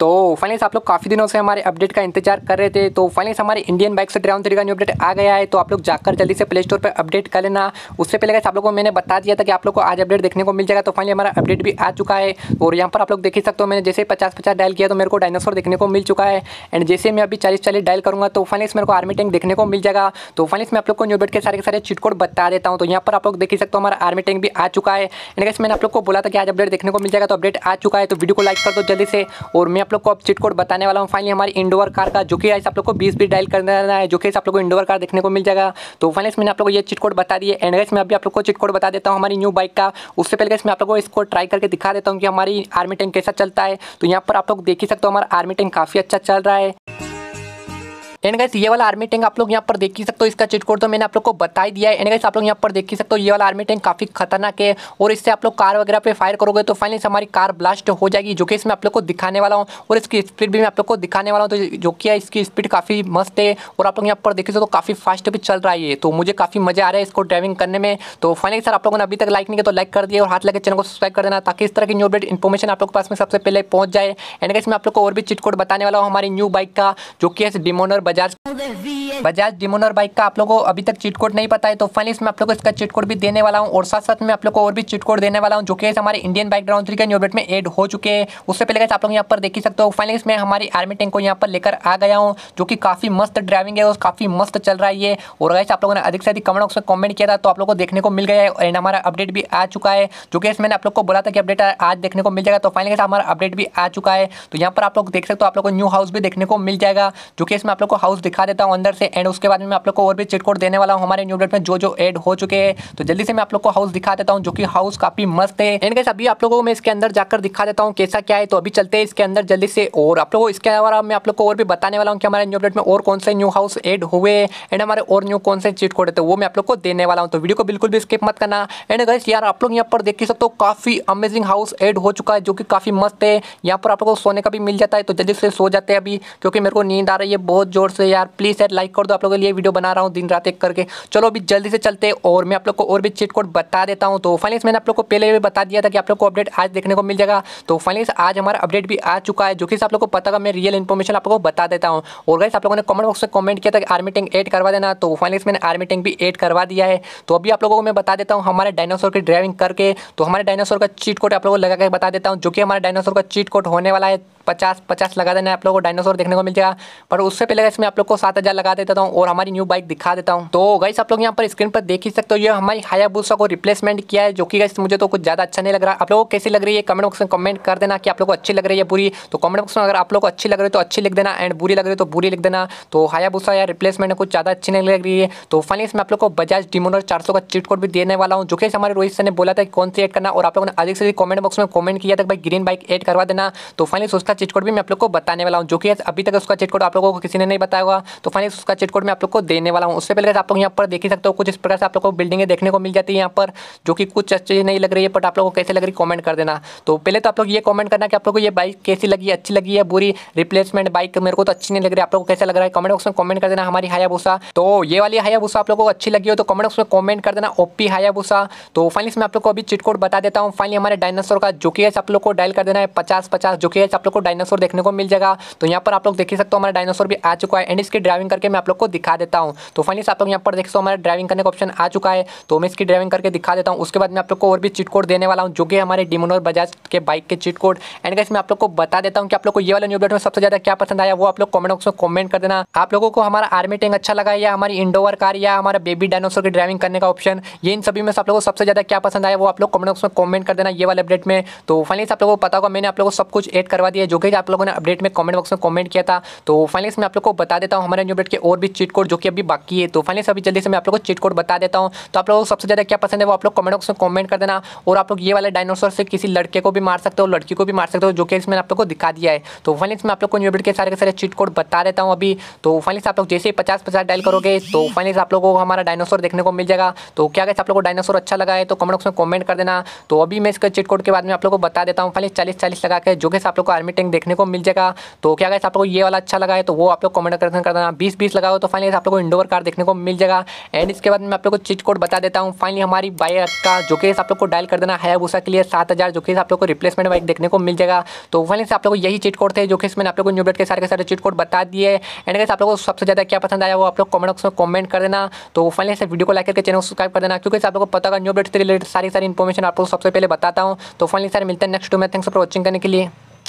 तो फाइनेंस आप लोग काफ़ी दिनों से हमारे अपडेट का इंतजार कर रहे थे तो फाइनेंस हमारे इंडियन बाइक से ड्राउन थ्री का न्यू अपडेट आ गया है तो आप लोग जाकर जल्दी से प्ले स्टोर पर अपडेट कर लेना उससे पहले आप लोग को मैंने बता दिया था कि आप लोग को आज अपडेट देखने को मिल जाएगा तो फाइनली हमारा अपडेट भी आ चुका है और यहाँ पर आप लोग देख ही सकते हो मैंने जैसे पचास पचास डायल किया तो मेरे को डायनासोर देखने को मिल चुका है एंड जैसे मैं अभी चालीस चालीस डायल करूँगा तो फाइनेंस मेरे को आर्मी टैंक देखने को मिल जाएगा तो फाइनेंस मैं आप लोग को न्यू अपडेट के सारे के सारे चिटकोड बता देता हूँ तो यहाँ पर आप लोग देख ही सकते हो हमारा आर्मी टैंक भी आ चुका है एंड मैंने आप लोग को बोला था कि आज अपडेट देखने को मिल जाएगा तो अपडेट आ चुका है तो वीडियो को लाइक कर दो जल्दी से और मैं आप लोग को अब चिट कोड बताने वाला हूँ फाइनली हमारी इंडोर कार का जो कि आप लोग को बीस बीस डायल कर देना है जो कि आप लोग को इंडोर कार देखने को मिल जाएगा तो फाइनली मैंने आप लोग को ये चिट कोड बता दिए एंड गैस मैं अभी आप लोग को चीट कोड बता देता हूँ हमारी न्यू बाइक का उससे पहले गैस मैं आप लोग को इसको ट्राई करके दिखा देता हूँ कि हमारी आर्मी टैंक कैसा चलता है तो यहाँ पर आप लोग देख ही सकते हो हमारा आर्मी टैंक काफ़ी अच्छा चल रहा है एंड गाइस ये वाला आर्मी टैंक आप लोग यहाँ पर देख ही सकते हो इसका चिट कोड तो मैंने आप लोग को बता ही दिया है एंड गाइस आप लोग यहाँ पर देख ही सकते हो ये वाला आर्मी टैंक काफ़ी खतरनाक है और इससे आप लोग कार वगैरह पे फायर करोगे तो फाइनली हमारी कार ब्लास्ट हो जाएगी जो कि इसमें आप लोग को दिखाने वाला हूँ और इसकी स्पीड भी मैं आप लोग को दिखाने वाला हूँ तो जो कि इसकी स्पीड काफ़ी मस्त है और आप लोग यहाँ पर देखे तो काफ़ी फास्ट भी चल रहा है तो मुझे काफ़ी मज़ा आ रहा है इसको ड्राइविंग करने में तो फाइनली सर आप लोगों ने अभी तक लाइक नहीं किया तो लाइक कर दिया और हाथ लगे चैनल को सब्सक्राइब कर देना ताकि इस तरह की न्यू अपडेट इन्फॉर्मेशन आप लोग के पास में सबसे पहले पहुंच जाए एंड मैं आप लोग को और भी चिटकोड बताने वाला हूँ हमारी न्यू बाइक का जो कि है डिमोनर बजा बजाज बजाज डिमोनर बाइक का आप लोगों को अभी तक चीट कोड नहीं पता है तो फाइनली इसमें आप लोगों को इसका चीट कोड भी देने वाला हूँ और साथ साथ में आप लोगों को और भी चीट कोड देने वाला हूँ जो कि हमारे इंडियन बाइक ग्राउंड थ्री के न्यूबेट में एड हो चुके हैं उससे पहले आप लोग यहाँ पर देख ही सकते हो फाइनली इसमें हमारी आर्मी टैंक को यहाँ पर लेकर आ गया हूँ जो कि काफ़ी मस्त ड्राइविंग है और काफ़ी मस्त चल रहा है और वैसे आप लोगों ने अधिक से अधिक कमेंट में किया था तो आप लोग को देखने को मिल गया है एंड हमारा अपडेट भी आ चुका है जो कि मैंने आप लोग को बोला था कि अपडेट आज देखने को मिल जाएगा तो फाइनली हमारा अपडेट भी आ चुका है तो यहाँ पर आप लोग देख सकते हो आप लोग को न्यू हाउस भी देखने को मिल जाएगा जो कि इसमें आप लोग को हाउस दिखा देता हूँ अंदर से एंड उसके बाद में आप लोग को और भी चिटकोड देने वाला हूँ हमारे न्यू अपडेट में जो जो एड हो चुके हैं तो जल्दी से मैं आप लोग को हाउस दिखा देता हूँ जो कि हाउस काफी मस्त है एंड कैसे अभी आप लोगों को मैं इसके अंदर जाकर दिखा देता हूँ कैसा क्या है तो अभी चलते हैं इसके अंदर जल्दी से और आप लोगों इसके अलावा मैं आप लोग को और भी बताने वाला हूँ कि हमारे न्यू अपडेट में और कौन से न्यू हाउस एड हुए एंड हमारे और न्यू कौन से चिट कोड है तो वो मैं आप लोग को देने वाला हूँ तो वीडियो को बिल्कुल भी स्किप मत करना एंड गैस यार आप लोग यहाँ पर देख सकते हो काफ़ी अमेजिंग हाउस एड हो चुका है जो कि काफ़ी मस्त है यहाँ पर आप लोग को सोने का भी मिल जाता है तो जल्दी से सो जाते हैं अभी क्योंकि मेरे को नींद आ रही है बहुत जोर और से यार प्लीज़ यार लाइक कर दो आप लोगों के लिए वीडियो बना रहा हूँ दिन रात एक करके चलो अभी जल्दी से चलते और मैं आप लोग को और भी चिट कोड बता देता हूँ तो फाइनेंस मैंने आप लोग को पहले भी बता दिया था कि आप लोग को अपडेट आज देखने को मिल जाएगा तो फाइनेंस आज हमारा अपडेट भी आ चुका है जो कि आप लोग को पता का मैं रियल इन्फॉर्मेशन आप लोग को बता देता हूँ और गाइस आप लोगों ने कमेंट बॉक्स में कमेंट किया था कि आर्मी टैंक एड करवा देना तो फाइनेंस मैंने आर्मी टैंक भी एड करवा दिया है तो अभी आप लोगों को मैं बता देता हूँ हमारे डायनासोर की ड्राइविंग करके तो हमारे डायनासोर का चीट कोड आप लोगों को लगा के बता देता हूँ जो कि हमारे डायनासोर का चीट कोड होने वाला है पचास पचास लगा देना आप लोग को डायनासोर देखने को मिल जाएगा पर उससे पहले इसमें आप लोग को सात हज़ार लगा देता हूँ और हमारी न्यू बाइक दिखा देता हूँ तो गाइस आप लोग यहाँ पर स्क्रीन पर देख ही सकते हो ये हमारी हायाबूसा को रिप्लेसमेंट किया है जो कि गाइस मुझे तो कुछ ज़्यादा अच्छा नहीं लग रहा आप लोगों को कैसी लग रही है कमेंट बॉक्स में कमेंट कर देना कि आप लोग को अच्छी लग रही है बुरी तो कमेंट बॉक्स में अगर आप लोग को अच्छी लग रही है तो अच्छी लिख देना एंड बुरी लग रही है तो बुरी लिख देना तो हायाबूसा या रिप्लेसमेंट कुछ ज़्यादा अच्छी नहीं लग रही है तो फाइनली इसमें आप लोग को बजाज डिमोनर चार का चीट कोड भी देने वाला हूँ जो कि हमारे रोहित सर ने बोला था कौन सी एड करना और आप लोगों ने अधिक से अधिक कमेंट बॉक्स में कमेंट किया था भाई ग्रीन बाइक एड करवा देना तो फाइनली सोचता चिट कोड भी मैं आप लोग को बताने वाला हूँ जो कि अभी तक उसका चिट कोड आप लोगों को किसी ने नहीं बताया हुआ तो फाइनली उसका चिट कोड मैं आप लोग को देने वाला हूँ उससे पहले आप लोग यहाँ पर देख ही सकते हो कुछ इस प्रकार से आप लोग को बिल्डिंगें देखने को मिल जाती है यहाँ पर जो कि कुछ अच्छी नहीं लग रही है बट आप लोग को कैसे लग रही कॉमेंट कर देना तो पहले तो आप लोग ये कॉमेंट करना कि आप लोग को ये बाइक कैसी लगी अच्छी लगी है बुरी रिप्लेसमेंट बाइक मेरे को तो अच्छी नहीं लग रही आप लोग को कैसे लग रहा है कॉमेंट बॉक्स में कॉमेंट कर देना हमारी हायाबूसा तो ये वाली हायाबूसा आप लोगों को अच्छी लगी हो तो कॉमेंट बॉक्स में कॉमेंट कर देना ओपी हायाबूसा तो फाइनली इसमें आप लोग को अभी चिटकोड बता देता हूँ फाइनली हमारे डायनासोर का जो कि आप लोग को डायल कर देना है पचास पचास जो कि आप लोग को डायनासोर देखने को मिल जाएगा तो यहाँ पर आप लोग देख सकते हो हमारा डायनासोर भी आ चुका है एंड इसकी ड्राइविंग करके मैं आप लोग को दिखा देता हूँ तो फाइनली आप लोग यहाँ पर देख सकते हो हमारा ड्राइविंग करने का ऑप्शन आ चुका है तो मैं इसकी ड्राइविंग करके दिखा देता हूँ उसके बाद मैं आप लोग को और भी चिट कोड देने वाला हूँ जो कि हमारे डिमोनोर बजाज के बाइक के चिट कोड एंड गाइस मैं आप लोग को बता देता हूँ कि आप लोग को ये वाला न्यू अपडेट में सबसे ज्यादा क्या पसंद आया वो आप लोग कॉमेंट बॉक्स में कॉमेंट कर देना आप लोगों को हमारा आर्मी टैंक अच्छा लगा या हमारी इंडोवर कार या हमारा बेबी डायनासोर की ड्राइविंग करने का ऑप्शन ये इन सभी में आप लोगों को सबसे ज्यादा क्या पसंद आया वो आप लोग कॉमेंट बॉक्स में कॉमेंट कर देना ये वाले अपडेट में तो फाइनली आप लोगों को पता होगा मैंने आप लोगों को सब कुछ एड करवा दिया जो जो कि आप लोगों ने अपडेट में कमेंट बॉक्स में कमेंट किया था तो फाइनली मैं आप लोग को बता देता हूँ हमारे न्यू अपडेट के और भी चीट कोड जो कि अभी बाकी है तो फाइनली अभी जल्दी से मैं आप लोग को चीट कोड बता देता हूँ तो आप लोगों को सबसे ज़्यादा क्या पसंद है वो आप लोग कमेंट बॉक्स में कमेंट कर देना और आप लोग ये वाले डायनासोर से किसी लड़के को भी मार सकते हो लड़की को भी मार सकते हो जो कि इसमें आप लोग को दिखा दिया है तो फाइनली मैं आप लोग को न्यू अपडेट के सारे के सारे चीट कोड बता देता हूँ अभी तो फाइनली आप लोग जैसे ही पचास पचास डायल करोगे तो फाइनली आप लोगों को हमारा डायनासोर देखने को मिल जाएगा तो क्या कैसे आप लोग को डायनासोर अच्छा लगा है तो कमेंट बॉक्स में कमेंट कर देना तो अभी मैं इसका चिट कोड के बाद में आप लोग को बता देता हूँ फाइनली चालीस चालीस लगा के जो कैसे आप लोग को आर्मी रेटिंग देखने को मिल जाएगा तो क्या गैस आप लोग ये वाला अच्छा लगा है तो वो आप लोग कमेंट कर देना बीस बीस लगा तो फाइनली आप लोग को इंडोर कार देखने को मिल जाएगा एंड इसके बाद मैं आप लोग को चीज कोड बता देता हूँ फाइनली हमारी बाइक का जो कि आप लोग को डायल कर देना है उसा के लिए सात हज़ार जो कि आप लोग को रिप्लेसमेंट बाइक देखने को मिल जाएगा तो फाइनली आप लोग को यही चीट कोड थे जो कि मैंने आप लोग को न्यू के सारे के सारे चीट कोड बता दिए एंड गैस आप लोग को सबसे ज़्यादा क्या पसंद आया वो आप लोग कमेंट बॉक्स में कमेंट कर देना तो फाइनली से वीडियो को लाइक करके चैनल सब्सक्राइब कर देना क्योंकि आप लोग को पता होगा न्यू अपडेट से रिलेटेड सारी सारी इन्फॉर्मेशन आप लोग सबसे पहले बताता हूँ तो फाइनली सर मिलते हैं नेक्स्ट टू मैं थैंक्स फॉर वॉचिंग करने के लिए